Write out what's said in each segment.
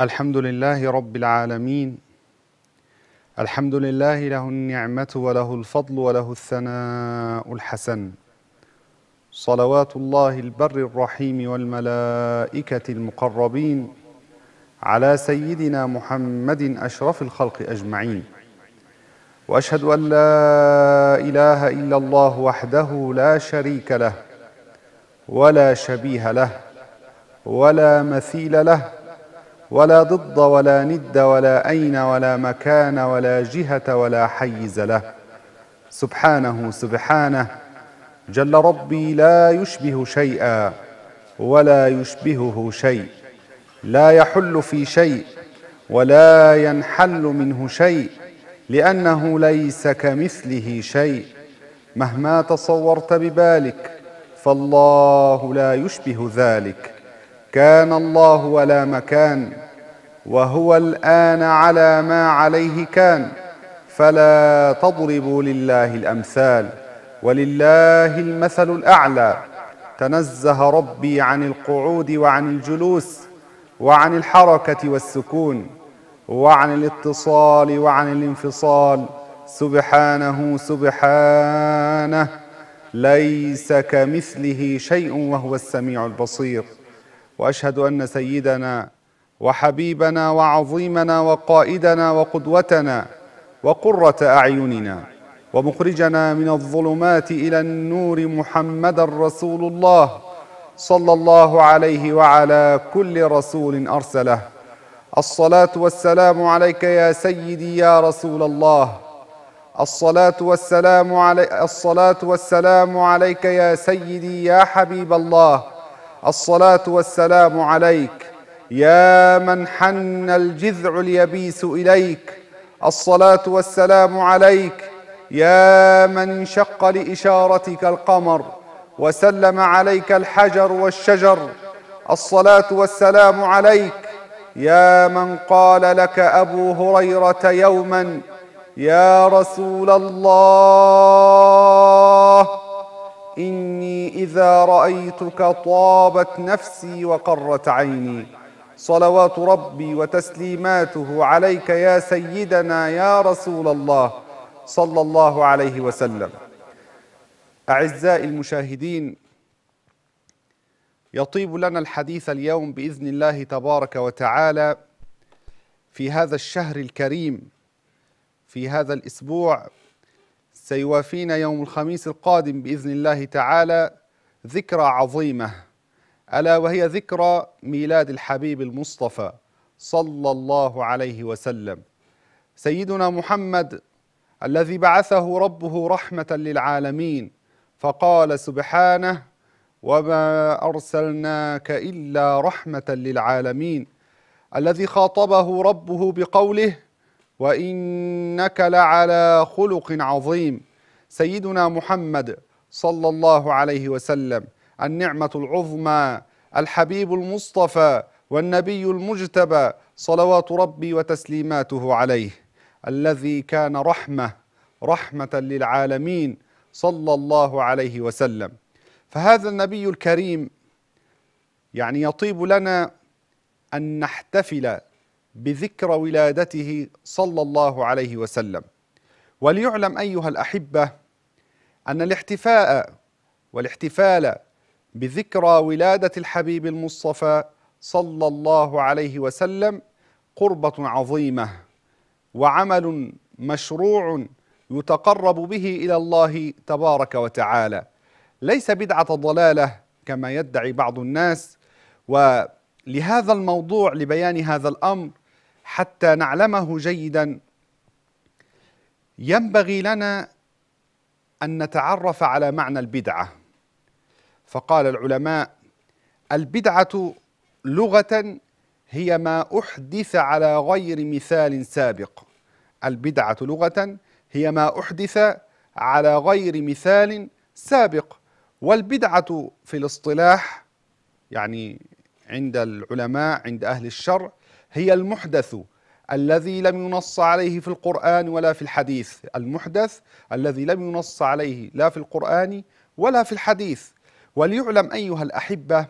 الحمد لله رب العالمين الحمد لله له النعمة وله الفضل وله الثناء الحسن صلوات الله البر الرحيم والملائكة المقربين على سيدنا محمد أشرف الخلق أجمعين وأشهد أن لا إله إلا الله وحده لا شريك له ولا شبيه له ولا مثيل له ولا ضد ولا ند ولا أين ولا مكان ولا جهة ولا حيز له سبحانه سبحانه جل ربي لا يشبه شيئا ولا يشبهه شيء لا يحل في شيء ولا ينحل منه شيء لأنه ليس كمثله شيء مهما تصورت ببالك فالله لا يشبه ذلك كان الله ولا مكان وهو الان على ما عليه كان فلا تضربوا لله الامثال ولله المثل الاعلى تنزه ربي عن القعود وعن الجلوس وعن الحركه والسكون وعن الاتصال وعن الانفصال سبحانه سبحانه ليس كمثله شيء وهو السميع البصير واشهد ان سيدنا وحبيبنا وعظيمنا وقائدنا وقدوتنا وقره اعيننا ومخرجنا من الظلمات الى النور محمدا رسول الله صلى الله عليه وعلى كل رسول ارسله الصلاه والسلام عليك يا سيدي يا رسول الله الصلاه والسلام علي الصلاه والسلام عليك يا سيدي يا حبيب الله الصلاه والسلام عليك يا من حن الجذع اليبيس اليك الصلاه والسلام عليك يا من شق لاشارتك القمر وسلم عليك الحجر والشجر الصلاه والسلام عليك يا من قال لك ابو هريره يوما يا رسول الله إني إذا رأيتك طابت نفسي وقرت عيني صلوات ربي وتسليماته عليك يا سيدنا يا رسول الله صلى الله عليه وسلم أعزائي المشاهدين يطيب لنا الحديث اليوم بإذن الله تبارك وتعالى في هذا الشهر الكريم في هذا الأسبوع سيوافينا يوم الخميس القادم باذن الله تعالى ذكرى عظيمه الا وهي ذكرى ميلاد الحبيب المصطفى صلى الله عليه وسلم سيدنا محمد الذي بعثه ربه رحمه للعالمين فقال سبحانه وما ارسلناك الا رحمه للعالمين الذي خاطبه ربه بقوله وإنك لعلى خلق عظيم سيدنا محمد صلى الله عليه وسلم النعمة العظمى الحبيب المصطفى والنبي المجتبى صلوات ربي وتسليماته عليه الذي كان رحمة رحمة للعالمين صلى الله عليه وسلم فهذا النبي الكريم يعني يطيب لنا أن نحتفل بذكرى ولادته صلى الله عليه وسلم وليعلم أيها الأحبة أن الاحتفاء والاحتفال بذكرى ولادة الحبيب المصطفى صلى الله عليه وسلم قربة عظيمة وعمل مشروع يتقرب به إلى الله تبارك وتعالى ليس بدعة ضلالة كما يدعي بعض الناس ولهذا الموضوع لبيان هذا الأمر حتى نعلمه جيدا ينبغي لنا ان نتعرف على معنى البدعه فقال العلماء البدعه لغه هي ما احدث على غير مثال سابق البدعه لغه هي ما احدث على غير مثال سابق والبدعه في الاصطلاح يعني عند العلماء عند اهل الشرع هي المحدث الذي لم ينص عليه في القرآن ولا في الحديث المحدث الذي لم ينص عليه لا في القرآن ولا في الحديث وليعلم أيها الأحبة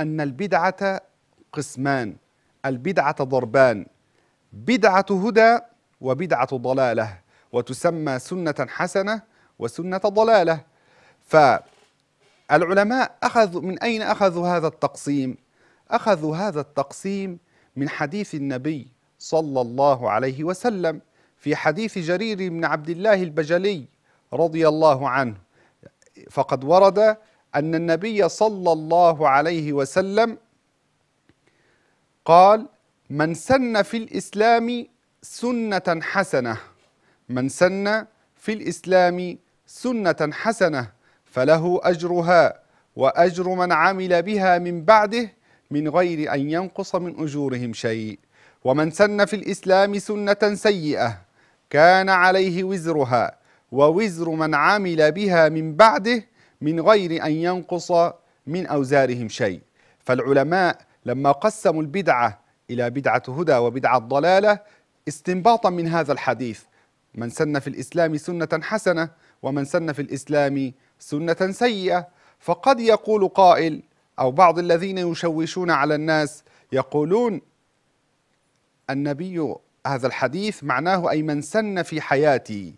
أن البدعة قسمان البدعة ضربان بدعة هدى وبدعة ضلالة وتسمى سنة حسنة وسنة ضلالة فالعلماء أخذوا من أين أخذوا هذا التقسيم؟ أخذوا هذا التقسيم من حديث النبي صلى الله عليه وسلم في حديث جرير بن عبد الله البجلي رضي الله عنه فقد ورد أن النبي صلى الله عليه وسلم قال من سن في الإسلام سنة حسنة من سن في الإسلام سنة حسنة فله أجرها وأجر من عمل بها من بعده من غير أن ينقص من أجورهم شيء ومن سن في الإسلام سنة سيئة كان عليه وزرها ووزر من عمل بها من بعده من غير أن ينقص من أوزارهم شيء فالعلماء لما قسموا البدعة إلى بدعة هدى وبدعة ضلالة استنباطا من هذا الحديث من سن في الإسلام سنة حسنة ومن سن في الإسلام سنة سيئة فقد يقول قائل أو بعض الذين يشوشون على الناس يقولون النبي هذا الحديث معناه أي من سن في حياتي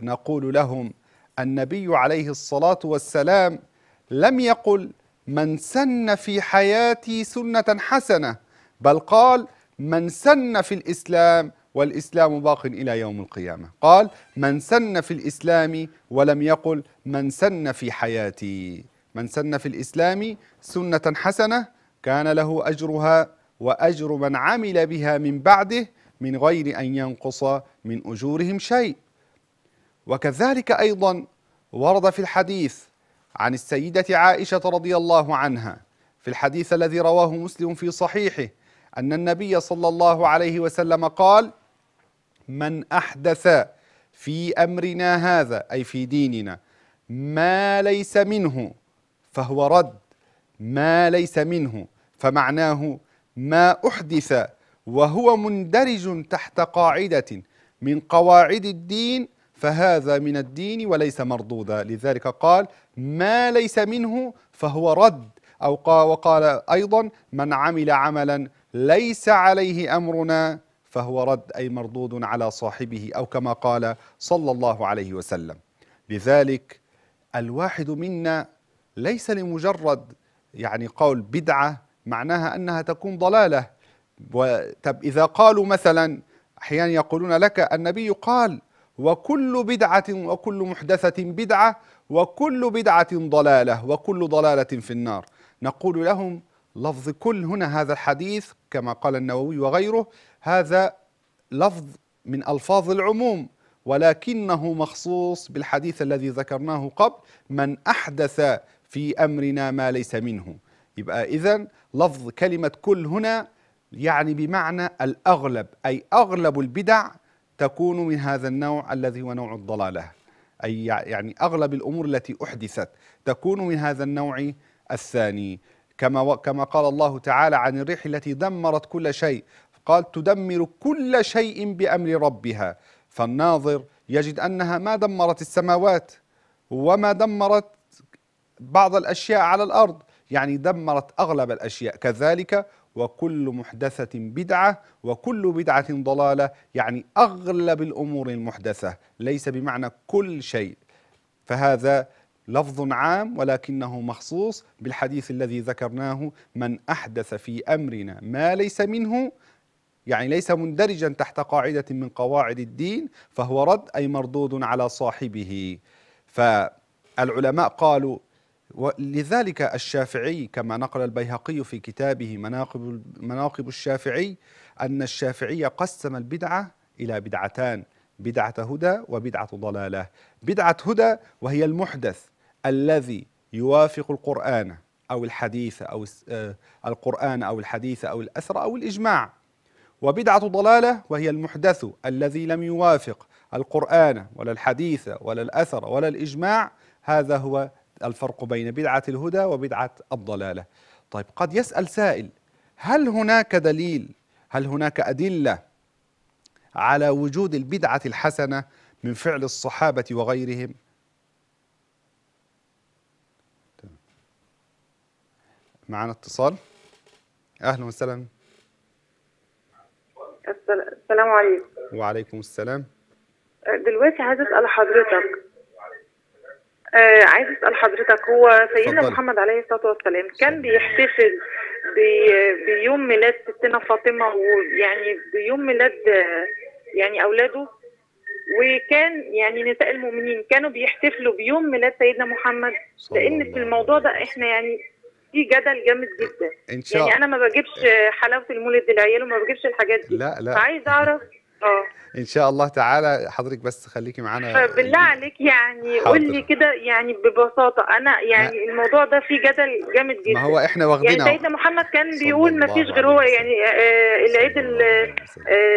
نقول لهم النبي عليه الصلاة والسلام لم يقل من سن في حياتي سنة حسنة بل قال من سن في الإسلام والإسلام باق إلى يوم القيامة قال من سن في الإسلام ولم يقل من سن في حياتي من سن في الإسلام سنة حسنة كان له أجرها وأجر من عمل بها من بعده من غير أن ينقص من أجورهم شيء وكذلك أيضا ورد في الحديث عن السيدة عائشة رضي الله عنها في الحديث الذي رواه مسلم في صحيحه أن النبي صلى الله عليه وسلم قال من أحدث في أمرنا هذا أي في ديننا ما ليس منه فهو رد ما ليس منه فمعناه ما احدث وهو مندرج تحت قاعده من قواعد الدين فهذا من الدين وليس مردودا لذلك قال ما ليس منه فهو رد أو قال وقال أيضا من عمل عملا ليس عليه أمرنا فهو رد أي مردود على صاحبه أو كما قال صلى الله عليه وسلم لذلك الواحد منا ليس لمجرد يعني قول بدعة معناها أنها تكون ضلالة طب إذا قالوا مثلا أحيانا يقولون لك النبي قال وكل بدعة وكل محدثة بدعة وكل بدعة ضلالة وكل ضلالة في النار نقول لهم لفظ كل هنا هذا الحديث كما قال النووي وغيره هذا لفظ من ألفاظ العموم ولكنه مخصوص بالحديث الذي ذكرناه قبل من أحدث في أمرنا ما ليس منه يبقى إذا لفظ كلمة كل هنا يعني بمعنى الأغلب أي أغلب البدع تكون من هذا النوع الذي هو نوع الضلالة أي يعني أغلب الأمور التي أحدثت تكون من هذا النوع الثاني كما كما قال الله تعالى عن الريح التي دمرت كل شيء قال تدمر كل شيء بأمر ربها فالناظر يجد أنها ما دمرت السماوات وما دمرت بعض الأشياء على الأرض يعني دمرت أغلب الأشياء كذلك وكل محدثة بدعة وكل بدعة ضلالة يعني أغلب الأمور المحدثة ليس بمعنى كل شيء فهذا لفظ عام ولكنه مخصوص بالحديث الذي ذكرناه من أحدث في أمرنا ما ليس منه يعني ليس مندرجا تحت قاعدة من قواعد الدين فهو رد أي مردود على صاحبه فالعلماء قالوا ولذلك الشافعي كما نقل البيهقي في كتابه مناقب, مناقب الشافعي أن الشافعي قسم البدعة إلى بدعتان بدعة هدى وبدعة ضلالة بدعة هدى وهي المحدث الذي يوافق القرآن أو الحديث أو آه، القرآن أو الحديث أو الأثر أو الإجماع وبدعة ضلالة وهي المحدث الذي لم يوافق القرآن ولا الحديث ولا الأثر ولا الإجماع هذا هو الفرق بين بدعة الهدى وبدعة الضلالة طيب قد يسأل سائل هل هناك دليل هل هناك أدلة على وجود البدعة الحسنة من فعل الصحابة وغيرهم معنا اتصال أهلا وسهلا السلام عليكم وعليكم السلام دلوقتي عايزة أسأل حضرتك آه عايز اسال حضرتك هو سيدنا محمد عليه الصلاه والسلام كان بيحتفل بيوم ميلاد ستنا فاطمه ويعني بيوم ميلاد آه، يعني اولاده وكان يعني نساء المؤمنين كانوا بيحتفلوا بيوم ميلاد سيدنا محمد لان في الموضوع ده احنا يعني في جدل جامد جدا إن شاء يعني انا ما بجيبش حلاوه المولد لعياله وما بجيبش الحاجات دي لا لا فعايز اعرف ان شاء الله تعالى حضرتك بس خليكي معانا بالله عليك يعني قول لي كده يعني ببساطه انا يعني ما. الموضوع ده فيه جدل جامد جدا ما هو احنا واخدينه يعني سيدنا محمد كان بيقول ما فيش غير هو يعني آه،, آه العيد آه،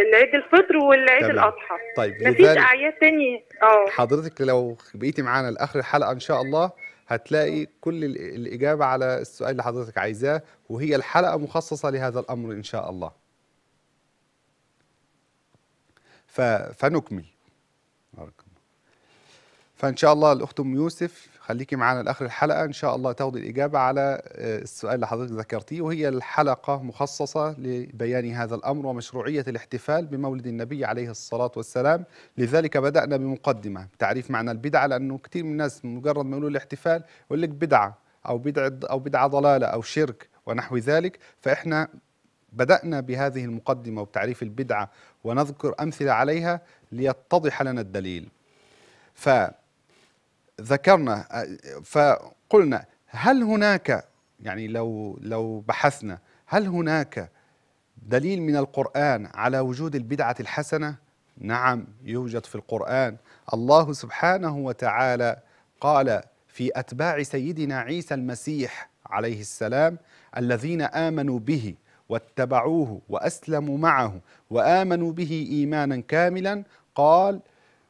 العيد الفطر والعيد الاضحى طيب ما فيش اعياد تانية اه حضرتك لو بقيتي معانا لاخر الحلقه ان شاء الله هتلاقي كل الاجابه على السؤال اللي حضرتك عايزاه وهي الحلقه مخصصه لهذا الامر ان شاء الله فنكمل فان شاء الله الاخت ام يوسف خليكي معانا لاخر الحلقه ان شاء الله تاخذي الاجابه على آه، السؤال اللي حضرتك ذكرتيه وهي الحلقه مخصصه لبيان هذا الامر ومشروعيه الاحتفال بمولد النبي عليه الصلاه والسلام لذلك بدانا بمقدمه تعريف معنى البدعه لانه كثير من الناس مجرد ما يقولوا الاحتفال يقول لك بدعه او بدعه او بدعه ضلاله او شرك ونحو ذلك فاحنا بدأنا بهذه المقدمة وبتعريف البدعة ونذكر أمثلة عليها ليتضح لنا الدليل فذكرنا فقلنا هل هناك يعني لو لو بحثنا هل هناك دليل من القرآن على وجود البدعة الحسنة؟ نعم يوجد في القرآن الله سبحانه وتعالى قال في أتباع سيدنا عيسى المسيح عليه السلام الذين آمنوا به واتبعوه واسلموا معه وامنوا به ايمانا كاملا قال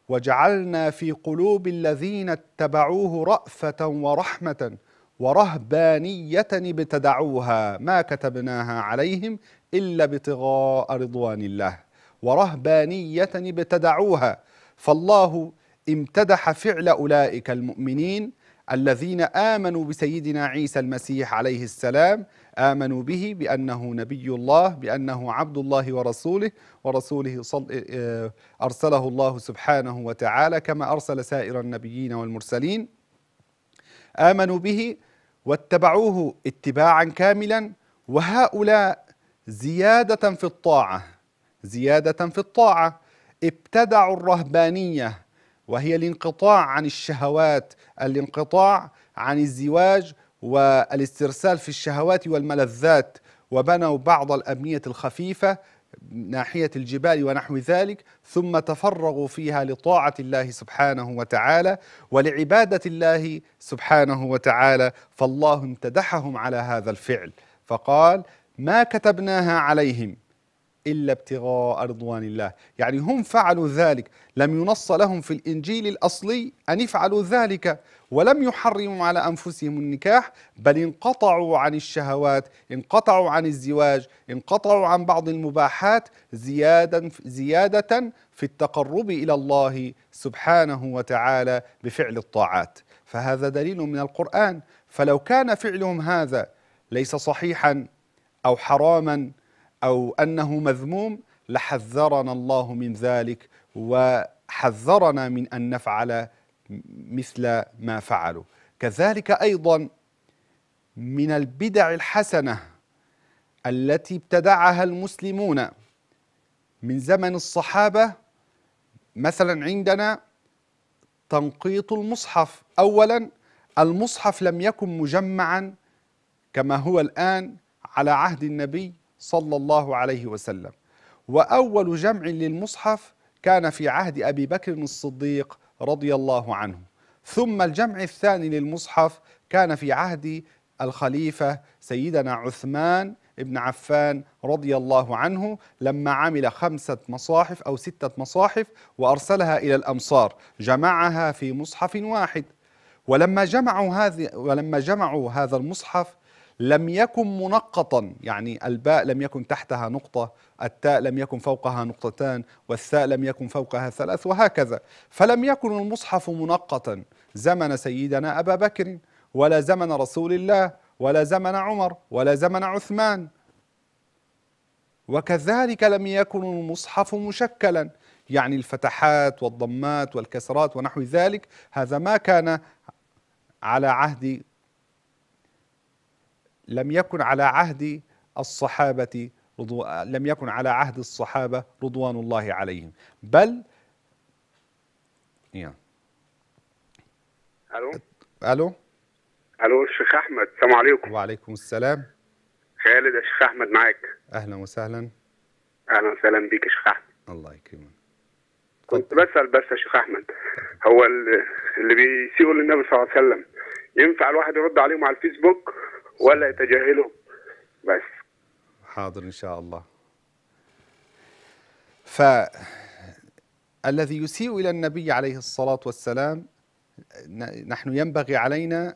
وجعلنا في قلوب الذين اتبعوه رافه ورحمه ورهبانيه ابتدعوها ما كتبناها عليهم الا ابتغاء رضوان الله ورهبانيه ابتدعوها فالله امتدح فعل اولئك المؤمنين الذين امنوا بسيدنا عيسى المسيح عليه السلام آمنوا به بأنه نبي الله بأنه عبد الله ورسوله ورسوله صل آه، أرسله الله سبحانه وتعالى كما أرسل سائر النبيين والمرسلين آمنوا به واتبعوه اتباعا كاملا وهؤلاء زيادة في الطاعة زيادة في الطاعة ابتدعوا الرهبانية وهي الانقطاع عن الشهوات الانقطاع عن الزواج والاسترسال في الشهوات والملذات وبنوا بعض الأبنية الخفيفة ناحية الجبال ونحو ذلك ثم تفرغوا فيها لطاعة الله سبحانه وتعالى ولعبادة الله سبحانه وتعالى فالله امتدحهم على هذا الفعل فقال ما كتبناها عليهم إلا ابتغاء رضوان الله يعني هم فعلوا ذلك لم ينص لهم في الإنجيل الأصلي أن يفعلوا ذلك ولم يحرموا على انفسهم النكاح بل انقطعوا عن الشهوات، انقطعوا عن الزواج، انقطعوا عن بعض المباحات زيادا زياده في التقرب الى الله سبحانه وتعالى بفعل الطاعات، فهذا دليل من القران، فلو كان فعلهم هذا ليس صحيحا او حراما او انه مذموم لحذرنا الله من ذلك وحذرنا من ان نفعل مثل ما فعلوا كذلك ايضا من البدع الحسنه التي ابتدعها المسلمون من زمن الصحابه مثلا عندنا تنقيط المصحف اولا المصحف لم يكن مجمعا كما هو الان على عهد النبي صلى الله عليه وسلم واول جمع للمصحف كان في عهد ابي بكر الصديق رضي الله عنه ثم الجمع الثاني للمصحف كان في عهد الخليفة سيدنا عثمان ابن عفان رضي الله عنه لما عمل خمسة مصاحف أو ستة مصاحف وأرسلها إلى الأمصار جمعها في مصحف واحد ولما جمعوا هذه ولما جمعوا هذا المصحف لم يكن منقطا يعني الباء لم يكن تحتها نقطة التاء لم يكن فوقها نقطتان والثاء لم يكن فوقها ثلاث وهكذا فلم يكن المصحف منقطا زمن سيدنا أبا بكر ولا زمن رسول الله ولا زمن عمر ولا زمن عثمان وكذلك لم يكن المصحف مشكلا يعني الفتحات والضمات والكسرات ونحو ذلك هذا ما كان على عهد لم يكن على عهد الصحابة رضو... لم يكن على عهد الصحابة رضوان الله عليهم بل يا. ألو ألو ألو الشيخ أحمد السلام عليكم وعليكم السلام خالد يا شيخ أحمد معاك أهلا وسهلا أهلا وسهلا بك يا شيخ أحمد الله يكرمك كنت بسأل بس يا شيخ أحمد هو اللي بيسيئوا للنبي صلى الله عليه وسلم ينفع الواحد يرد عليهم على الفيسبوك ولا يتجاهلهم بس حاضر ان شاء الله فالذي يسيء الى النبي عليه الصلاه والسلام نحن ينبغي علينا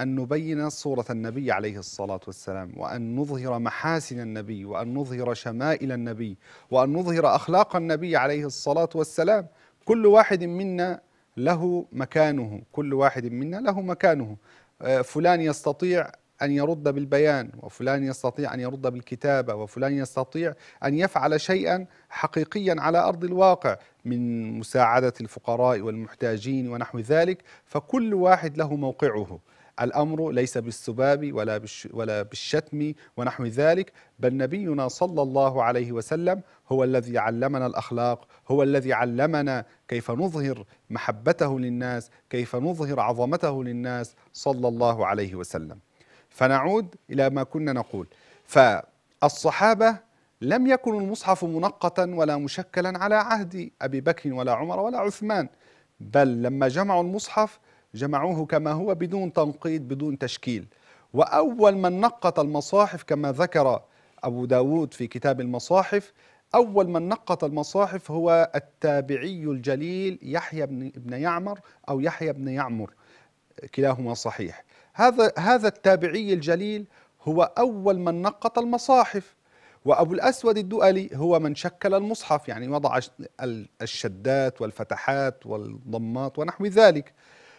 أن نبين صورة النبي عليه الصلاة والسلام وأن نظهر محاسن النبي وأن نظهر شمائل النبي وأن نظهر أخلاق النبي عليه الصلاة والسلام كل واحد منا له مكانه كل واحد منا له مكانه آه، فلان يستطيع أن يرد بالبيان وفلان يستطيع أن يرد بالكتابة وفلان يستطيع أن يفعل شيئا حقيقيا على أرض الواقع من مساعدة الفقراء والمحتاجين ونحو ذلك فكل واحد له موقعه الامر ليس بالسباب ولا ولا بالشتم ونحو ذلك بل نبينا صلى الله عليه وسلم هو الذي علمنا الاخلاق هو الذي علمنا كيف نظهر محبته للناس كيف نظهر عظمته للناس صلى الله عليه وسلم فنعود إلى ما كنا نقول فالصحابة لم يكن المصحف منقطا ولا مشكلا على عهد أبي بكر ولا عمر ولا عثمان بل لما جمعوا المصحف جمعوه كما هو بدون تنقيط بدون تشكيل وأول من نقط المصاحف كما ذكر أبو داود في كتاب المصاحف أول من نقط المصاحف هو التابعي الجليل يحيى بن يعمر أو يحيى بن يعمر كلاهما صحيح هذا هذا التابعي الجليل هو أول من نقط المصاحف وأبو الأسود الدؤلي هو من شكل المصحف يعني وضع الشدات والفتحات والضمات ونحو ذلك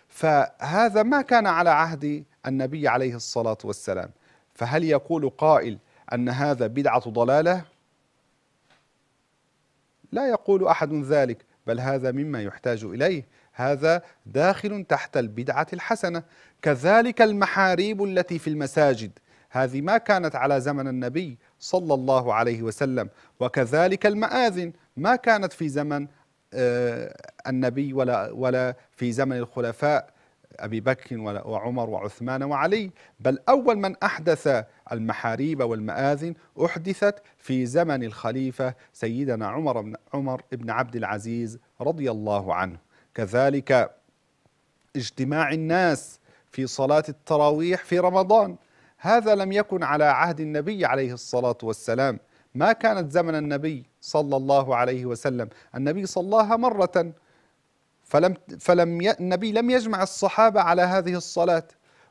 فهذا ما كان على عهد النبي عليه الصلاة والسلام فهل يقول قائل أن هذا بدعة ضلالة؟ لا يقول أحد ذلك بل هذا مما يحتاج إليه هذا داخل تحت البدعة الحسنة كذلك المحاريب التي في المساجد هذه ما كانت على زمن النبي صلى الله عليه وسلم وكذلك المآذن ما كانت في زمن آه، النبي ولا ولا في زمن الخلفاء أبي بكر وعمر وعثمان وعلي بل أول من أحدث المحاريب والمآذن أحدثت في زمن الخليفة سيدنا عمر بن, عمر بن عبد العزيز رضي الله عنه كذلك اجتماع الناس في صلاة التراويح في رمضان هذا لم يكن على عهد النبي عليه الصلاة والسلام ما كانت زمن النبي صلى الله عليه وسلم النبي صلاها مرة فلم, فلم ي... النبي لم يجمع الصحابة على هذه الصلاة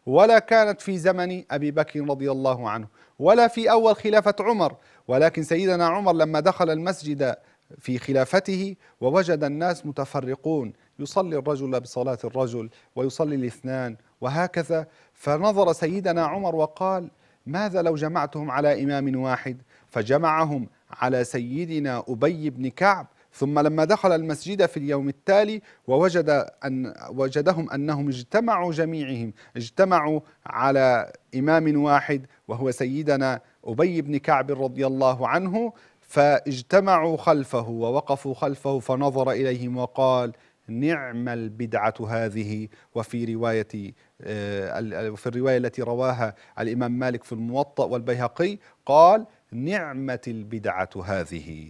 ولا كانت في زمن أبي بكر رضي الله عنه ولا في أول خلافة عمر ولكن سيدنا عمر لما دخل المسجد في خلافته ووجد الناس متفرقون يصلي الرجل بصلاة الرجل ويصلي الاثنان وهكذا فنظر سيدنا عمر وقال ماذا لو جمعتهم على إمام واحد فجمعهم على سيدنا أبي بن كعب ثم لما دخل المسجد في اليوم التالي ووجد أن وجدهم أنهم اجتمعوا جميعهم اجتمعوا على إمام واحد وهو سيدنا أبي بن كعب رضي الله عنه فاجتمعوا خلفه ووقفوا خلفه فنظر إليهم وقال نعم البدعة هذه وفي رواية آه، في الرواية التي رواها الإمام مالك في الموطأ والبيهقي قال نعمة البدعة هذه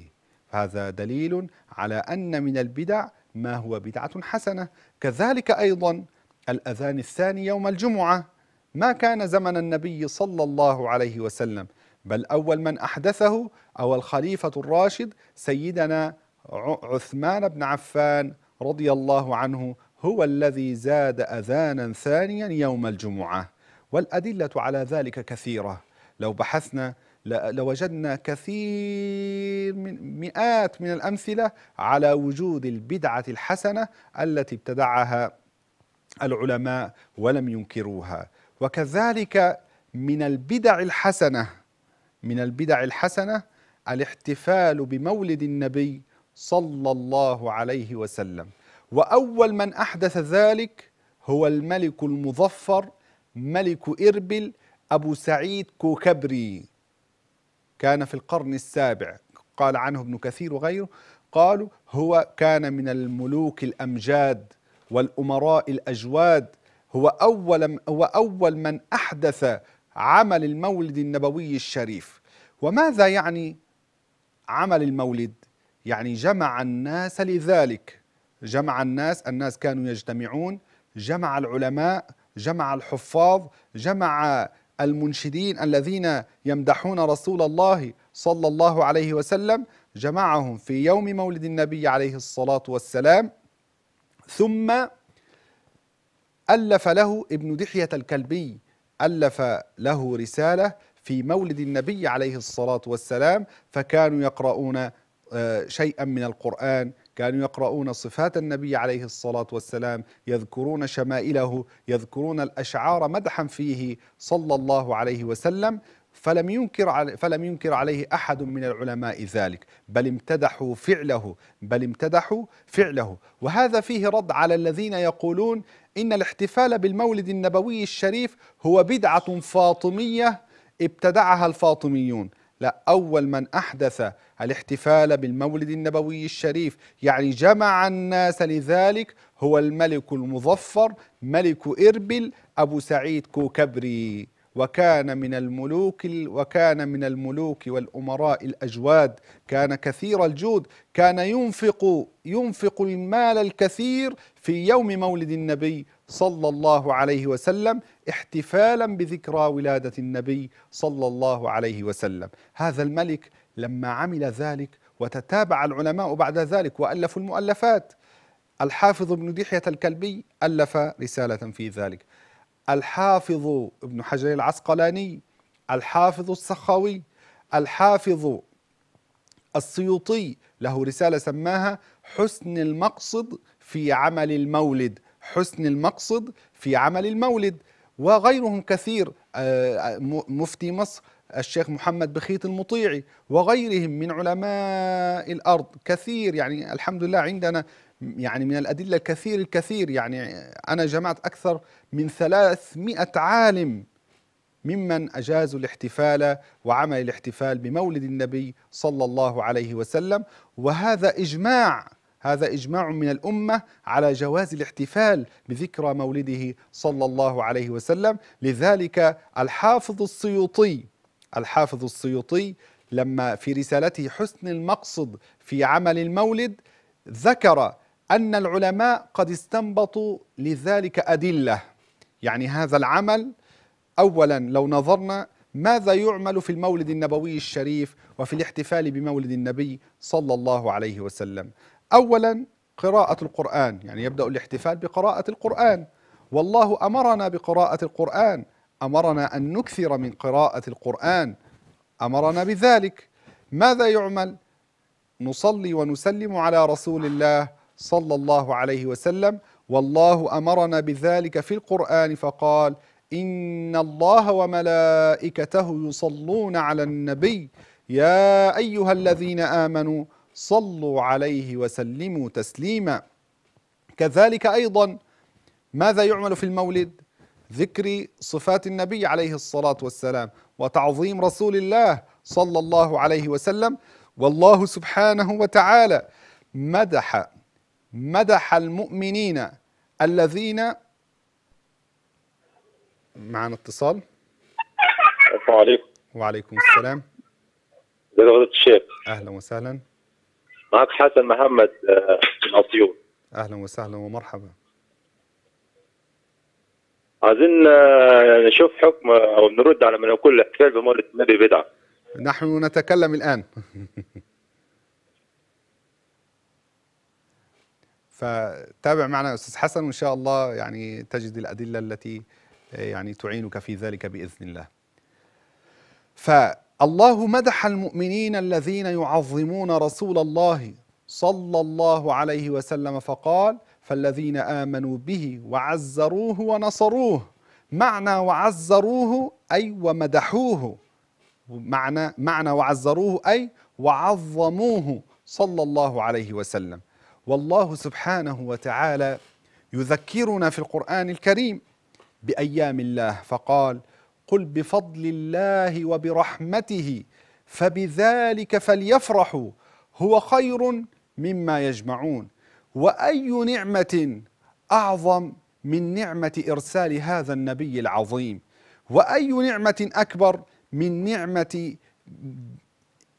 هذا دليل على أن من البدع ما هو بدعة حسنة كذلك أيضا الأذان الثاني يوم الجمعة ما كان زمن النبي صلى الله عليه وسلم بل أول من أحدثه أو الخليفة الراشد سيدنا عثمان بن عفان رضي الله عنه هو الذي زاد أذانا ثانيا يوم الجمعة والأدلة على ذلك كثيرة لو بحثنا لوجدنا كثير من مئات من الأمثلة على وجود البدعة الحسنة التي ابتدعها العلماء ولم ينكروها وكذلك من البدع الحسنه من البدع الحسنة الاحتفال بمولد النبي صلى الله عليه وسلم وأول من أحدث ذلك هو الملك المظفر ملك إربل أبو سعيد كوكبري كان في القرن السابع قال عنه ابن كثير وغيره قالوا هو كان من الملوك الأمجاد والأمراء الأجواد هو أول, هو أول من أحدث عمل المولد النبوي الشريف وماذا يعني عمل المولد يعني جمع الناس لذلك جمع الناس الناس كانوا يجتمعون جمع العلماء جمع الحفاظ جمع المنشدين الذين يمدحون رسول الله صلى الله عليه وسلم جمعهم في يوم مولد النبي عليه الصلاه والسلام ثم الف له ابن دحيه الكلبي ألف له رسالة في مولد النبي عليه الصلاة والسلام فكانوا يقرؤون آه، شيئا من القرآن كانوا يقرؤون صفات النبي عليه الصلاة والسلام يذكرون شمائله يذكرون الأشعار مدحا فيه صلى الله عليه وسلم فلم ينكر فلم ينكر عليه احد من العلماء ذلك بل امتدحوا فعله بل امتدحوا فعله وهذا فيه رد على الذين يقولون ان الاحتفال بالمولد النبوي الشريف هو بدعه فاطميه ابتدعها الفاطميون لا أول من أحدث الاحتفال بالمولد النبوي الشريف يعني جمع الناس لذلك هو الملك المظفر ملك إربل أبو سعيد كوكبري وكان من الملوك وكان من الملوك والامراء الاجواد كان كثير الجود كان ينفق ينفق المال الكثير في يوم مولد النبي صلى الله عليه وسلم احتفالا بذكرى ولاده النبي صلى الله عليه وسلم هذا الملك لما عمل ذلك وتتابع العلماء بعد ذلك والفوا المؤلفات الحافظ ابن دحيه الكلبي الف رساله في ذلك الحافظ ابن حجر العسقلاني الحافظ السخاوي الحافظ السيوطي له رسالة سماها حسن المقصد في عمل المولد حسن المقصد في عمل المولد وغيرهم كثير آه، مفتي مصر الشيخ محمد بخيت المطيعي وغيرهم من علماء الأرض كثير يعني الحمد لله عندنا يعني من الأدلة الكثير الكثير يعني أنا جمعت أكثر من 300 عالم ممن أجازوا الاحتفال وعمل الاحتفال بمولد النبي صلى الله عليه وسلم وهذا إجماع هذا إجماع من الأمة على جواز الاحتفال بذكرى مولده صلى الله عليه وسلم لذلك الحافظ السيوطي الحافظ السيوطي لما في رسالته حسن المقصد في عمل المولد ذكر أن العلماء قد استنبطوا لذلك أدلة يعني هذا العمل أولا لو نظرنا ماذا يعمل في المولد النبوي الشريف وفي الاحتفال بمولد النبي صلى الله عليه وسلم أولا قراءة القرآن يعني يبدأ الاحتفال بقراءة القرآن والله أمرنا بقراءة القرآن أمرنا أن نكثر من قراءة القرآن أمرنا بذلك ماذا يعمل؟ نصلي ونسلم على رسول الله صلى الله عليه وسلم والله امرنا بذلك في القران فقال ان الله وملائكته يصلون على النبي يا ايها الذين امنوا صلوا عليه وسلموا تسليما كذلك ايضا ماذا يعمل في المولد ذكر صفات النبي عليه الصلاه والسلام وتعظيم رسول الله صلى الله عليه وسلم والله سبحانه وتعالى مدح مدح المؤمنين الذين معنا اتصال السلام عليكم وعليكم السلام ازي الشيخ اهلا وسهلا معك حسن محمد آه، من اسيوط اهلا وسهلا ومرحبا عايزين آه، نشوف حكم او نرد على من يقول الاحتفال بمولد النبي بدعه نحن نتكلم الان فتابع معنا أستاذ حسن وإن شاء الله يعني تجد الأدلة التي آه، يعني تعينك في ذلك بإذن الله فالله مدح المؤمنين الذين يعظمون رسول الله صلى الله عليه وسلم فقال فالذين آمنوا به وعزروه ونصروه معنى وعزروه أي ومدحوه معنى معنى وعزروه أي وعظموه صلى الله عليه وسلم والله سبحانه وتعالى يذكرنا في القرآن الكريم بأيام الله فقال قل بفضل الله وبرحمته فبذلك فليفرحوا هو خير مما يجمعون واي نعمه اعظم من نعمه ارسال هذا النبي العظيم واي نعمه اكبر من نعمه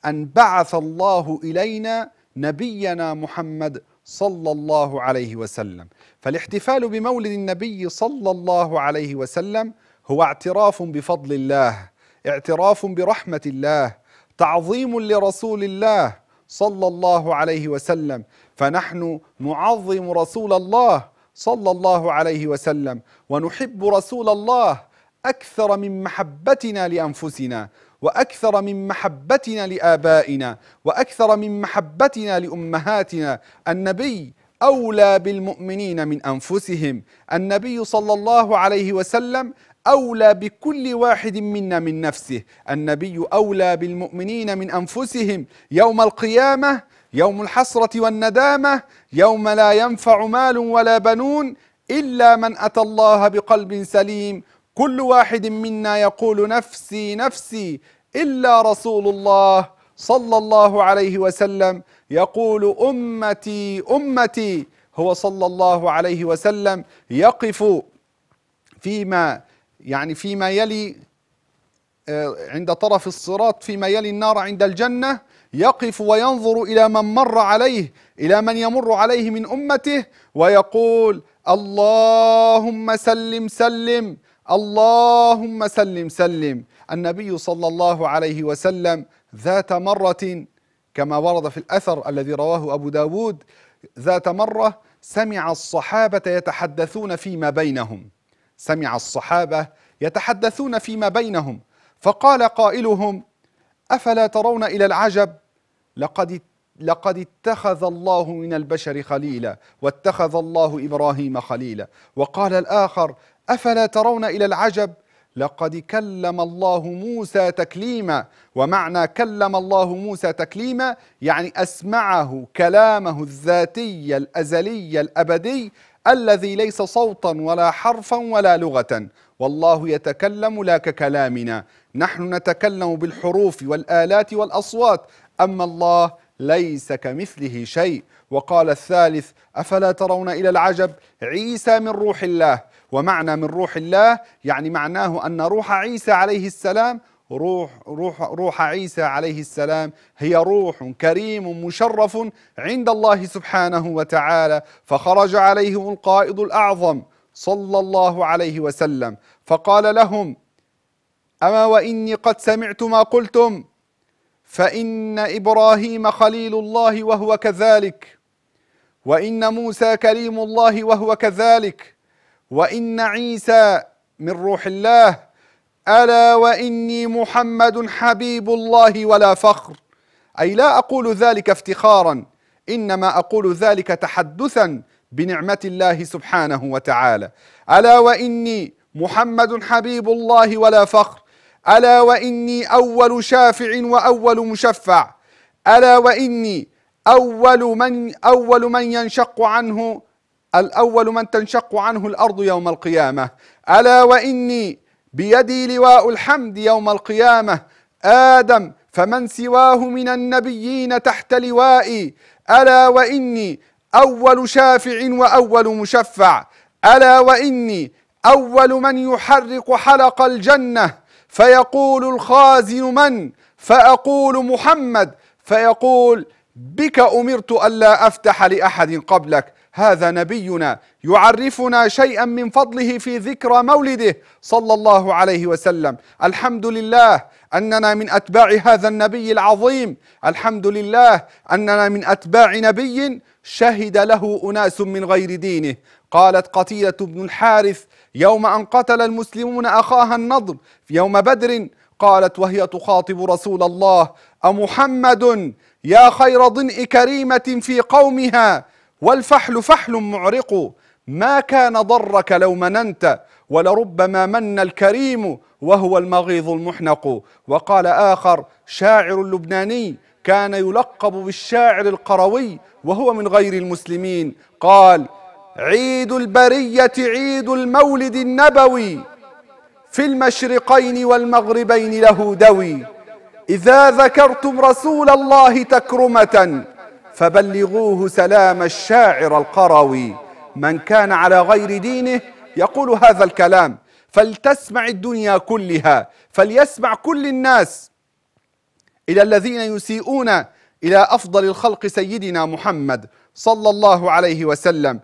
ان بعث الله الينا نبينا محمد صلى الله عليه وسلم فالاحتفال بمولد النبي صلى الله عليه وسلم هو اعتراف بفضل الله اعتراف برحمه الله تعظيم لرسول الله صلى الله عليه وسلم فنحن نعظم رسول الله صلى الله عليه وسلم ونحب رسول الله اكثر من محبتنا لانفسنا وأكثر من محبتنا لآبائنا وأكثر من محبتنا لأمهاتنا النبي أولى بالمؤمنين من أنفسهم النبي صلى الله عليه وسلم أولى بكل واحد منا من نفسه النبي أولى بالمؤمنين من أنفسهم يوم القيامة يوم الحسرة والندامة يوم لا ينفع مال ولا بنون إلا من أتى الله بقلب سليم كل واحد منا يقول نفسي نفسي إلا رسول الله صلى الله عليه وسلم يقول أمتي أمتي هو صلى الله عليه وسلم يقف فيما يعني فيما يلي آه، عند طرف الصراط فيما يلي النار عند الجنة يقف وينظر إلى من مر عليه إلى من يمر عليه من أمته ويقول اللهم سلم سلم اللهم سلم سلم النبي صلى الله عليه وسلم ذات مرة كما ورد في الأثر الذي رواه أبو داود ذات مرة سمع الصحابة يتحدثون فيما بينهم سمع الصحابة يتحدثون فيما بينهم فقال قائلهم أفلا ترون إلى العجب لقد لقد اتخذ الله من البشر خليلا واتخذ الله إبراهيم خليلا وقال الآخر أفلا ترون إلى العجب لقد كلم الله موسى تكليما ومعنى كلم الله موسى تكليما يعني أسمعه كلامه الذاتي الأزلي الأبدي الذي ليس صوتا ولا حرفا ولا لغة والله يتكلم لا ككلامنا نحن نتكلم بالحروف والآلات والأصوات أما الله ليس كمثله شيء وقال الثالث أفلا ترون إلى العجب عيسى من روح الله ومعنى من روح الله يعني معناه أن روح عيسى عليه السلام روح روح روح عيسى عليه السلام هي روح كريم مشرف عند الله سبحانه وتعالى فخرج عليهم القائد الاعظم صلى الله عليه وسلم فقال لهم اما واني قد سمعت ما قلتم فان ابراهيم خليل الله وهو كذلك وان موسى كريم الله وهو كذلك وإن عيسى من روح الله ألا وإني محمد حبيب الله ولا فخر أي لا أقول ذلك افتخارا إنما أقول ذلك تحدثا بنعمة الله سبحانه وتعالى ألا وإني محمد حبيب الله ولا فخر ألا وإني أول شافع وأول مشفع ألا وإني أول من أول من ينشق عنه الأول من تنشق عنه الأرض يوم القيامة ألا وإني بيدي لواء الحمد يوم القيامة آدم فمن سواه من النبيين تحت لوائي ألا وإني أول شافع وأول مشفع ألا وإني أول من يحرق حلق الجنة فيقول الخازن من فأقول محمد فيقول بك أمرت ألا أفتح لأحد قبلك هذا نبينا يعرفنا شيئا من فضله في ذكرى مولده صلى الله عليه وسلم الحمد لله اننا من اتباع هذا النبي العظيم الحمد لله اننا من اتباع نبي شهد له اناس من غير دينه قالت قتيله بن الحارث يوم ان قتل المسلمون اخاها النضر في يوم بدر قالت وهي تخاطب رسول الله أمحمد يا خير ضنء كريمة في قومها والفحل فحل معرق ما كان ضرك لو مننت ولربما من الكريم وهو المغيظ المحنق وقال آخر شاعر لبناني كان يلقب بالشاعر القروي وهو من غير المسلمين قال عيد البرية عيد المولد النبوي في المشرقين والمغربين له دوي إذا ذكرتم رسول الله تكرمة فبلغوه سلام الشاعر القروي من كان على غير دينه يقول هذا الكلام فلتسمع الدنيا كلها فليسمع كل الناس الى الذين يسيئون الى افضل الخلق سيدنا محمد صلى الله عليه وسلم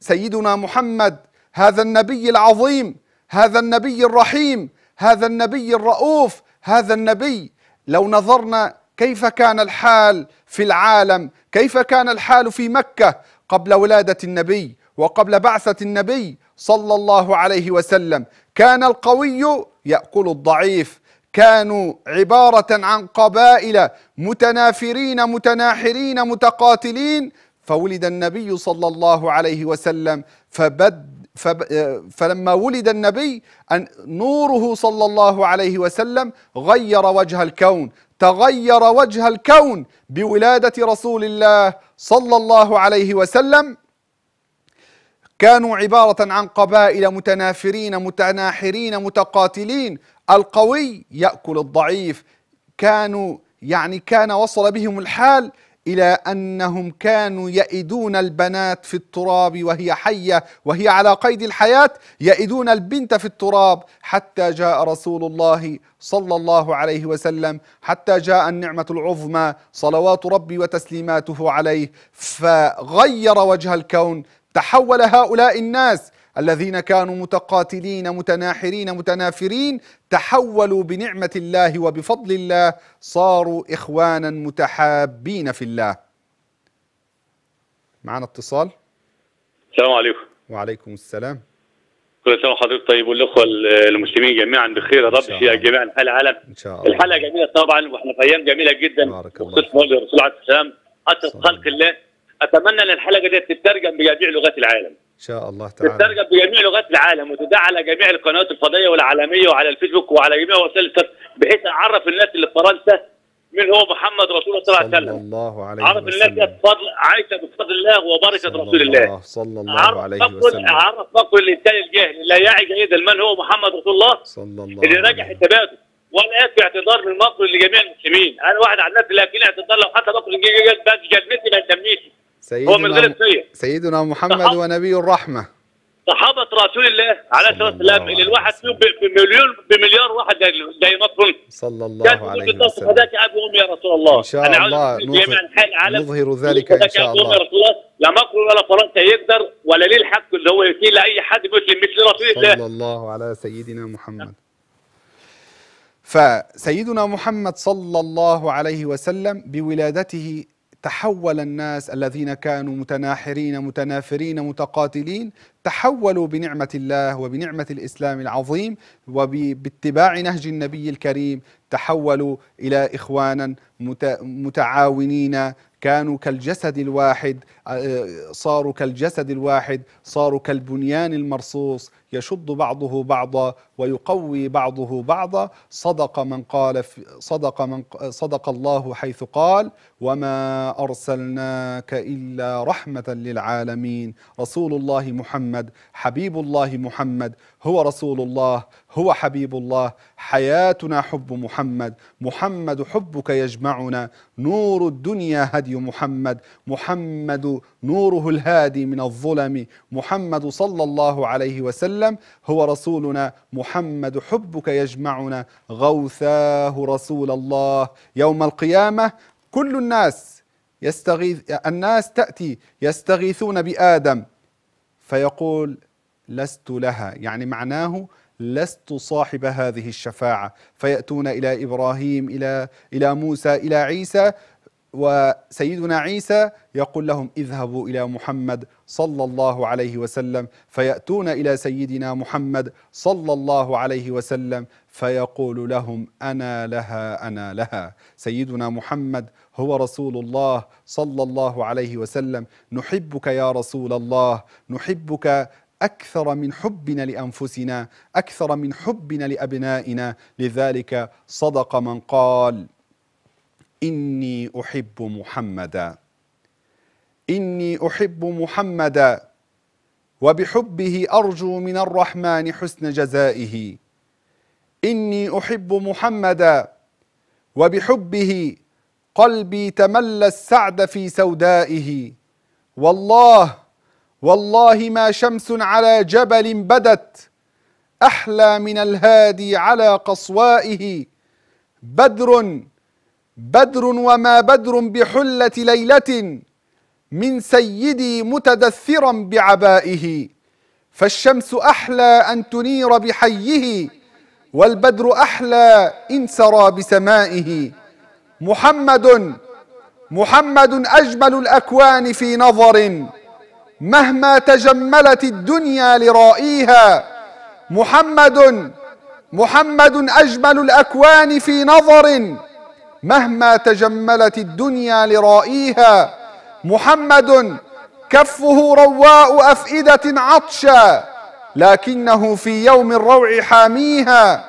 سيدنا محمد هذا النبي العظيم هذا النبي الرحيم هذا النبي الرؤوف هذا النبي لو نظرنا كيف كان الحال في العالم كيف كان الحال في مكه قبل ولاده النبي وقبل بعثه النبي صلى الله عليه وسلم كان القوي ياكل الضعيف كانوا عباره عن قبائل متنافرين متناحرين متقاتلين فولد النبي صلى الله عليه وسلم فبد آه، فلما ولد النبي أن نوره صلى الله عليه وسلم غير وجه الكون تغير وجه الكون بولادة رسول الله صلى الله عليه وسلم كانوا عبارة عن قبائل متنافرين متناحرين متقاتلين القوي يأكل الضعيف كانوا يعني كان وصل بهم الحال إلى أنهم كانوا يئدون البنات في التراب وهي حية وهي على قيد الحياة يئدون البنت في التراب حتى جاء رسول الله صلى الله عليه وسلم حتى جاء النعمة العظمى صلوات ربي وتسليماته عليه فغير وجه الكون تحول هؤلاء الناس الذين كانوا متقاتلين متناحرين متنافرين تحولوا بنعمه الله وبفضل الله صاروا اخوانا متحابين في الله. معنا اتصال. السلام عليكم. وعليكم السلام. كل سنه وحضرتك طيب والاخوه المسلمين جميعا بخير يا رب في جميع انحاء العالم. ان شاء الله. الحلقه جميله طبعا واحنا في ايام جميله جدا. بارك الله. فيك. الرسول عليه الصلاه والسلام اطرق خلق الله. اتمنى ان الحلقه دي تترجم بجميع لغات العالم. شاء الله تعالى تترجم بجميع لغات العالم وتدعى على جميع القنوات الفضائيه والعالميه وعلى الفيسبوك وعلى جميع وسائل التواصل بحيث اعرف الناس اللي في فرنسا من هو محمد رسول الله صلى الله عليه وسلم الله عليه عرف الناس بفضل عائشه بفضل الله وبركه رسول الله صلى الله عليه وسلم اعرف فقر الانسان الجاهل لا يعي جيدا من هو محمد رسول الله صلى الله اللي راجح التباتل وانا يكفي اعتذار من مصر لجميع المسلمين انا واحد الناس نفسي لكن اعتذار لو حتى مصر جلدتني ما تمنيتي سيدنا هو من غير السورية. سيدنا محمد ونبي الرحمه صحابه رسول الله عليه الصلاه والسلام اللي الواحد فيهم بمليون بمليار واحد زي مصر صلى الله عليه وسلم فداك ابي وامي يا رسول الله ان شاء أنا الله نظهر, نظهر ذلك ان شاء الله الله. يا رسول لا مصر ولا فرنسا يقدر ولا ليه الحق اللي هو يسيء لاي حد مسلم مثل رسول الله صلى الله على سيدنا محمد فسيدنا محمد صلى الله عليه وسلم بولادته تحول الناس الذين كانوا متناحرين متنافرين متقاتلين تحولوا بنعمة الله وبنعمة الإسلام العظيم وباتباع نهج النبي الكريم تحولوا إلى إخوانا متعاونين كانوا كالجسد الواحد آه، صاروا كالجسد الواحد صاروا كالبنيان المرصوص يشد بعضه بعضا ويقوي بعضه بعضا صدق من قال صدق من صدق الله حيث قال وما ارسلناك الا رحمه للعالمين رسول الله محمد محمد حبيب الله محمد هو رسول الله هو حبيب الله حياتنا حب محمد محمد حبك يجمعنا نور الدنيا هدي محمد محمد نوره الهادي من الظلم محمد صلى الله عليه وسلم هو رسولنا محمد حبك يجمعنا غوثاه رسول الله يوم القيامه كل الناس يستغيث الناس تأتي يستغيثون بآدم فيقول لست لها يعني معناه لست صاحب هذه الشفاعة فيأتون إلى إبراهيم إلى إلى موسى إلى عيسى وسيدنا عيسى يقول لهم اذهبوا الى محمد صلى الله عليه وسلم فياتون الى سيدنا محمد صلى الله عليه وسلم فيقول لهم انا لها انا لها سيدنا محمد هو رسول الله صلى الله عليه وسلم نحبك يا رسول الله نحبك اكثر من حبنا لانفسنا اكثر من حبنا لابنائنا لذلك صدق من قال اني احب محمدا اني احب محمدا وبحبه ارجو من الرحمن حسن جزائه اني احب محمدا وبحبه قلبي تملى السعد في سودائه والله والله ما شمس على جبل بدت احلى من الهادي على قصوائه بدر بدر وما بدر بحله ليله من سيدي متدثرا بعبائه فالشمس احلى ان تنير بحيه والبدر احلى ان سرى بسمائه محمد محمد اجمل الاكوان في نظر مهما تجملت الدنيا لرائيها محمد محمد اجمل الاكوان في نظر مهما تجملت الدنيا لرائيها محمد كفه رواء افئده عطشا لكنه في يوم الروع حاميها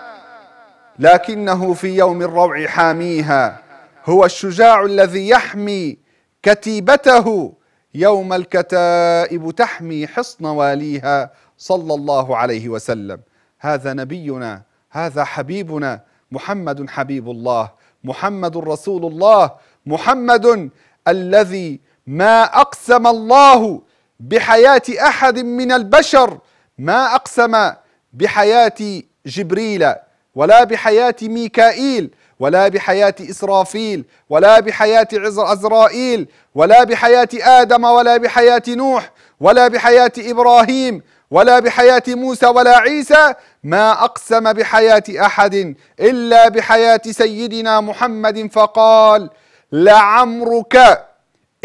لكنه في يوم الروع حاميها هو الشجاع الذي يحمي كتيبته يوم الكتائب تحمي حصن واليها صلى الله عليه وسلم هذا نبينا هذا حبيبنا محمد حبيب الله محمد رسول الله محمد الذي ما اقسم الله بحياه احد من البشر ما اقسم بحياه جبريل ولا بحياه ميكائيل ولا بحياة إسرافيل ولا بحياة عزرائيل ولا بحياة آدم ولا بحياة نوح ولا بحياة إبراهيم ولا بحياة موسى ولا عيسى ما أقسم بحياة أحد إلا بحياة سيدنا محمد فقال لعمرك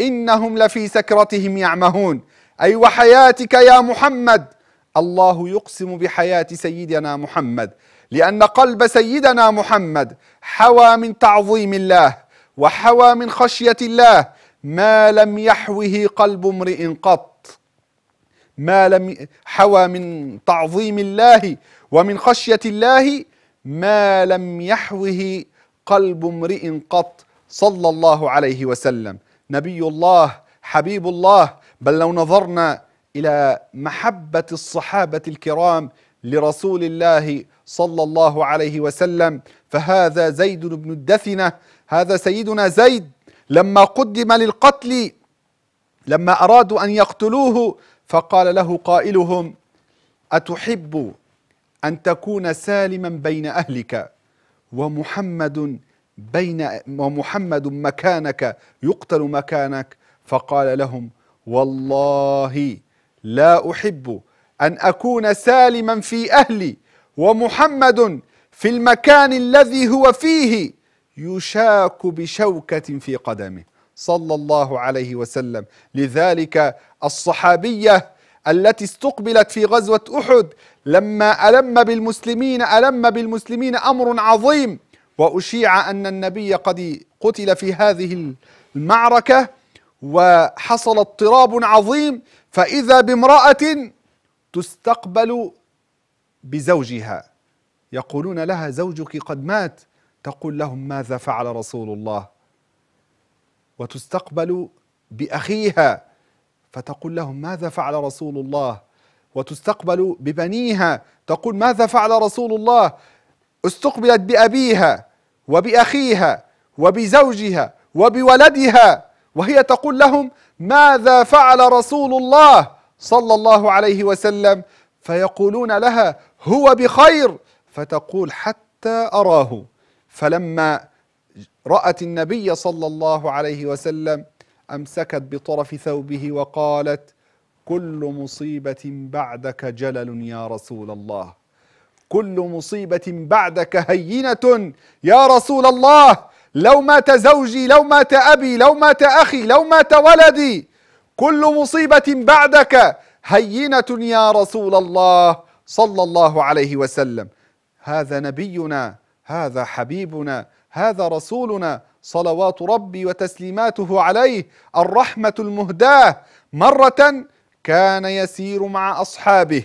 إنهم لفي سكرتهم يعمهون أي وحياتك يا محمد الله يقسم بحياة سيدنا محمد لأن قلب سيدنا محمد حوى من تعظيم الله وحوى من خشية الله ما لم يحوه قلب امرئ قط ما لم حوى من تعظيم الله ومن خشية الله ما لم يحوه قلب امرئ قط صلى الله عليه وسلم نبي الله حبيب الله بل لو نظرنا إلى محبة الصحابة الكرام لرسول الله صلى الله عليه وسلم فهذا زيد بن الدثنة هذا سيدنا زيد لما قدم للقتل لما أرادوا أن يقتلوه فقال له قائلهم أتحب أن تكون سالما بين أهلك ومحمد بين ومحمد مكانك يقتل مكانك فقال لهم والله لا أحب أن أكون سالما في أهلي ومحمد في المكان الذي هو فيه يشاك بشوكة في قدمه صلى الله عليه وسلم لذلك الصحابية التي استقبلت في غزوة أحد لما ألم بالمسلمين ألم بالمسلمين أمر عظيم وأشيع أن النبي قد قتل في هذه المعركة وحصل اضطراب عظيم فإذا بامرأة تستقبل بزوجها يقولون لها زوجك قد مات تقول لهم ماذا فعل رسول الله وتستقبل باخيها فتقول لهم ماذا فعل رسول الله وتستقبل ببنيها تقول ماذا فعل رسول الله استقبلت بابيها وباخيها وبزوجها وبولدها وهي تقول لهم ماذا فعل رسول الله صلى الله عليه وسلم فيقولون لها هو بخير فتقول حتى أراه فلما رأت النبي صلى الله عليه وسلم أمسكت بطرف ثوبه وقالت كل مصيبة بعدك جلل يا رسول الله كل مصيبة بعدك هينة يا رسول الله لو مات زوجي لو مات أبي لو مات أخي لو مات ولدي كل مصيبة بعدك هينة يا رسول الله صلى الله عليه وسلم هذا نبينا هذا حبيبنا هذا رسولنا صلوات ربي وتسليماته عليه الرحمه المهداه مره كان يسير مع اصحابه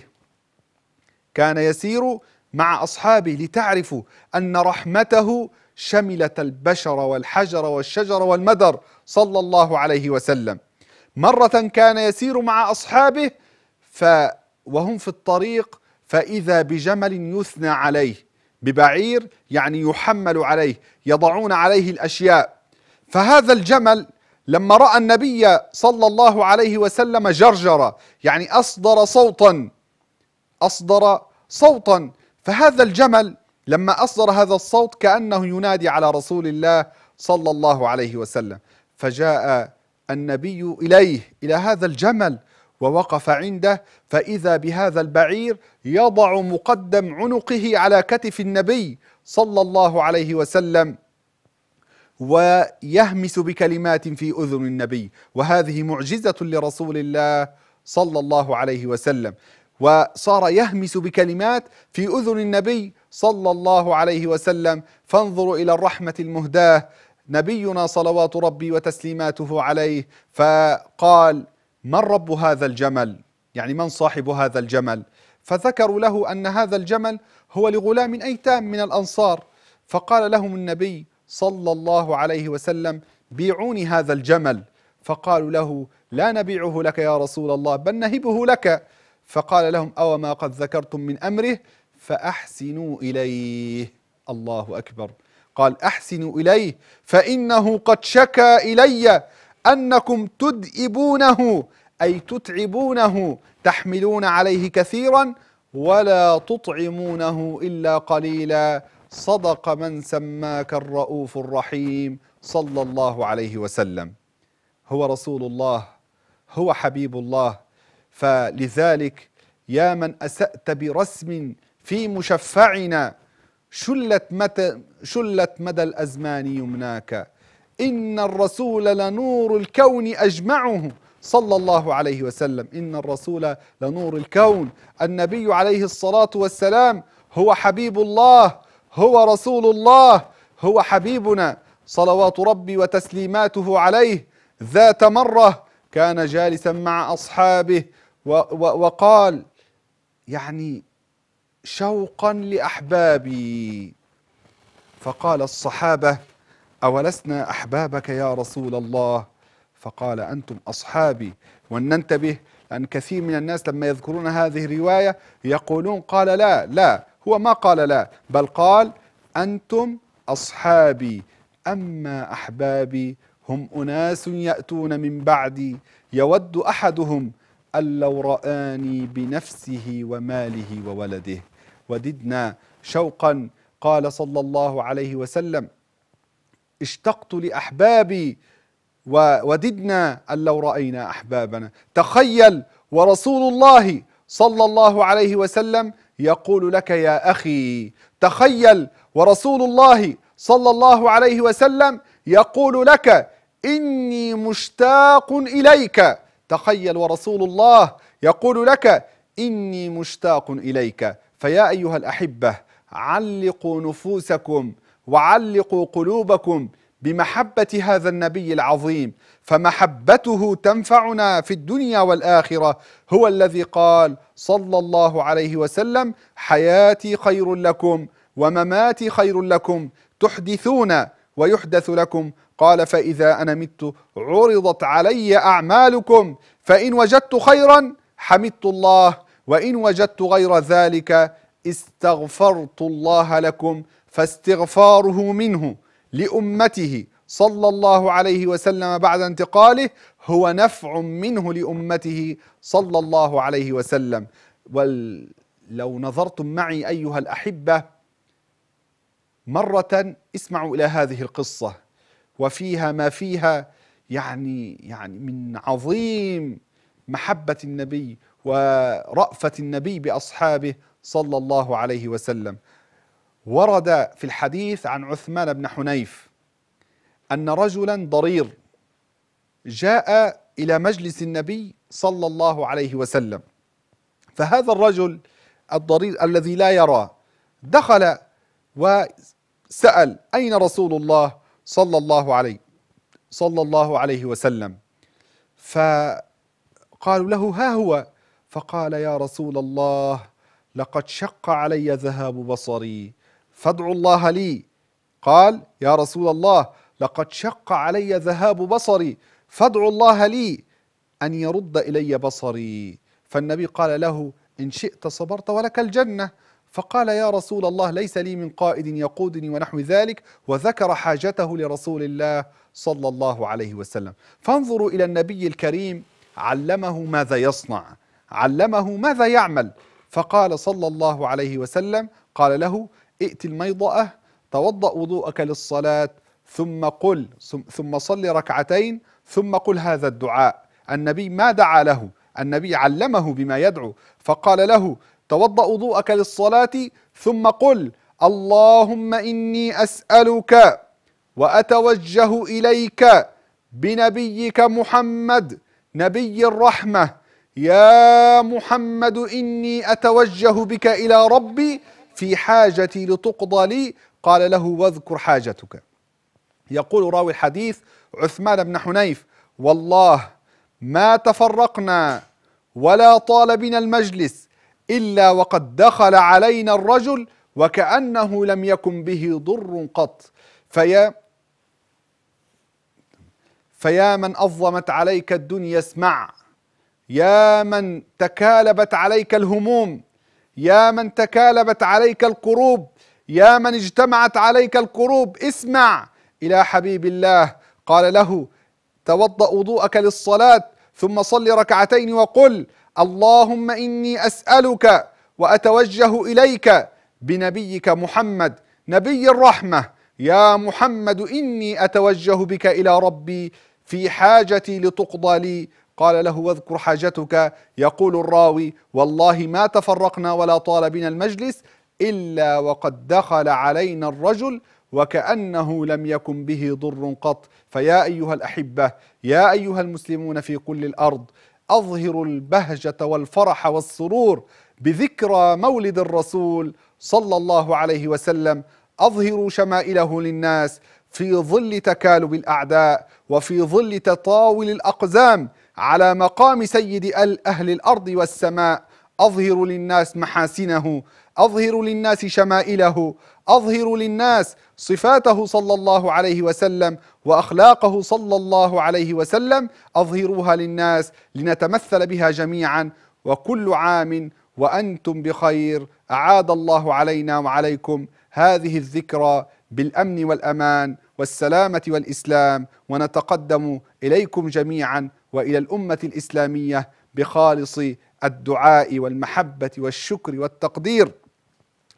كان يسير مع اصحابه لتعرفوا ان رحمته شملت البشر والحجر والشجر والمدر صلى الله عليه وسلم مره كان يسير مع اصحابه ف وهم في الطريق فإذا بجمل يثنى عليه ببعير يعني يحمل عليه يضعون عليه الأشياء فهذا الجمل لما رأى النبي صلى الله عليه وسلم جرجر يعني أصدر صوتا أصدر صوتا فهذا الجمل لما أصدر هذا الصوت كأنه ينادي على رسول الله صلى الله عليه وسلم فجاء النبي إليه إلى هذا الجمل ووقف عنده فإذا بهذا البعير يضع مقدم عنقه على كتف النبي صلى الله عليه وسلم ويهمس بكلمات في أذن النبي وهذه معجزة لرسول الله صلى الله عليه وسلم وصار يهمس بكلمات في أذن النبي صلى الله عليه وسلم فانظروا إلى الرحمة المهداة نبينا صلوات ربي وتسليماته عليه فقال من رب هذا الجمل يعني من صاحب هذا الجمل فذكروا له أن هذا الجمل هو لغلام أيتام من الأنصار فقال لهم النبي صلى الله عليه وسلم بيعوني هذا الجمل فقالوا له لا نبيعه لك يا رسول الله بل نهبه لك فقال لهم أو ما قد ذكرتم من أمره فأحسنوا إليه الله أكبر قال أحسنوا إليه فإنه قد شكى إلي أنكم تدئبونه أي تتعبونه تحملون عليه كثيرا ولا تطعمونه إلا قليلا صدق من سماك الرؤوف الرحيم صلى الله عليه وسلم هو رسول الله هو حبيب الله فلذلك يا من أسأت برسم في مشفعنا شلت, متى شلت مدى الأزمان يمناك إن الرسول لنور الكون أجمعه صلى الله عليه وسلم إن الرسول لنور الكون النبي عليه الصلاة والسلام هو حبيب الله هو رسول الله هو حبيبنا صلوات ربي وتسليماته عليه ذات مرة كان جالسا مع أصحابه وقال يعني شوقا لأحبابي فقال الصحابة أولسنا أحبابك يا رسول الله فقال أنتم أصحابي وننتبه أن كثير من الناس لما يذكرون هذه الرواية يقولون قال لا لا هو ما قال لا بل قال أنتم أصحابي أما أحبابي هم أناس يأتون من بعدي يود أحدهم أن لو رآني بنفسه وماله وولده وددنا شوقا قال صلى الله عليه وسلم اشتقت لأحبابي وددنا أن لو رأينا أحبابنا تخيل ورسول الله صلى الله عليه وسلم يقول لك يا أخي تخيل ورسول الله صلى الله عليه وسلم يقول لك إني مشتاق إليك تخيل ورسول الله يقول لك إني مشتاق إليك فيا أيها الأحبة علقوا نفوسكم وعلقوا قلوبكم بمحبة هذا النبي العظيم فمحبته تنفعنا في الدنيا والآخرة هو الذي قال صلى الله عليه وسلم حياتي خير لكم ومماتي خير لكم تحدثون ويحدث لكم قال فإذا أنا مت عرضت علي أعمالكم فإن وجدت خيرا حمدت الله وإن وجدت غير ذلك استغفرت الله لكم فاستغفاره منه لأمته صلى الله عليه وسلم بعد انتقاله هو نفع منه لأمته صلى الله عليه وسلم ولو نظرتم معي أيها الأحبة مرة اسمعوا إلى هذه القصة وفيها ما فيها يعني يعني من عظيم محبة النبي ورأفة النبي بأصحابه صلى الله عليه وسلم ورد في الحديث عن عثمان بن حنيف أن رجلا ضرير جاء إلى مجلس النبي صلى الله عليه وسلم فهذا الرجل الضرير الذي لا يرى دخل وسأل أين رسول الله صلى الله عليه صلى الله عليه وسلم فقالوا له ها هو فقال يا رسول الله لقد شق علي ذهاب بصري فادعوا الله لي قال يا رسول الله لقد شق علي ذهاب بصري فادعوا الله لي أن يرد إلي بصري فالنبي قال له إن شئت صبرت ولك الجنة فقال يا رسول الله ليس لي من قائد يقودني ونحو ذلك وذكر حاجته لرسول الله صلى الله عليه وسلم فانظروا إلى النبي الكريم علمه ماذا يصنع علمه ماذا يعمل فقال صلى الله عليه وسلم قال له ائت الميضأة توضأ وضوءك للصلاة ثم قل ثم صل ركعتين ثم قل هذا الدعاء النبي ما دعا له النبي علمه بما يدعو فقال له توضأ وضوءك للصلاة ثم قل اللهم إني أسألك وأتوجه إليك بنبيك محمد نبي الرحمة يا محمد إني أتوجه بك إلى ربي في حاجتي لتقضى لي قال له واذكر حاجتك يقول راوي الحديث عثمان بن حنيف والله ما تفرقنا ولا طال بنا المجلس إلا وقد دخل علينا الرجل وكأنه لم يكن به ضر قط فيا فيا من أظلمت عليك الدنيا اسمع يا من تكالبت عليك الهموم يا من تكالبت عليك الكروب يا من اجتمعت عليك الكروب اسمع الى حبيب الله قال له توضا وضوءك للصلاه ثم صل ركعتين وقل اللهم اني اسالك واتوجه اليك بنبيك محمد نبي الرحمه يا محمد اني اتوجه بك الى ربي في حاجتي لتقضى لي قال له واذكر حاجتك يقول الراوي والله ما تفرقنا ولا طال بنا المجلس إلا وقد دخل علينا الرجل وكأنه لم يكن به ضر قط فيا أيها الأحبة يا أيها المسلمون في كل الأرض أظهروا البهجة والفرح والسرور بذكرى مولد الرسول صلى الله عليه وسلم أظهروا شمائله للناس في ظل تكالب الأعداء وفي ظل تطاول الأقزام على مقام سيد أهل الأرض والسماء أظهر للناس محاسنه أظهر للناس شمائله أظهر للناس صفاته صلى الله عليه وسلم وأخلاقه صلى الله عليه وسلم أظهروها للناس لنتمثل بها جميعا وكل عام وأنتم بخير أعاد الله علينا وعليكم هذه الذكرى بالأمن والأمان والسلامة والإسلام ونتقدم إليكم جميعا والى الامه الاسلاميه بخالص الدعاء والمحبه والشكر والتقدير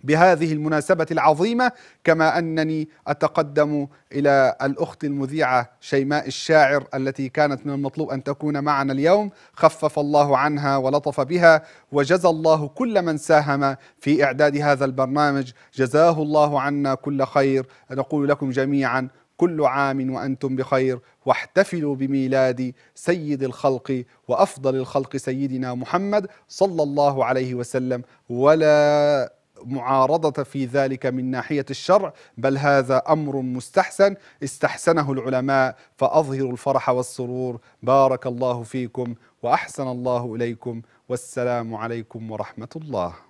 بهذه المناسبة العظيمة كما أنني أتقدم إلى الأخت المذيعة شيماء الشاعر التي كانت من المطلوب أن تكون معنا اليوم خفف الله عنها ولطف بها وجزى الله كل من ساهم في إعداد هذا البرنامج جزاه الله عنا كل خير نقول لكم جميعا كل عام وأنتم بخير واحتفلوا بميلاد سيد الخلق وأفضل الخلق سيدنا محمد صلى الله عليه وسلم ولا معارضة في ذلك من ناحية الشرع بل هذا أمر مستحسن استحسنه العلماء فأظهروا الفرح والسرور بارك الله فيكم وأحسن الله إليكم والسلام عليكم ورحمة الله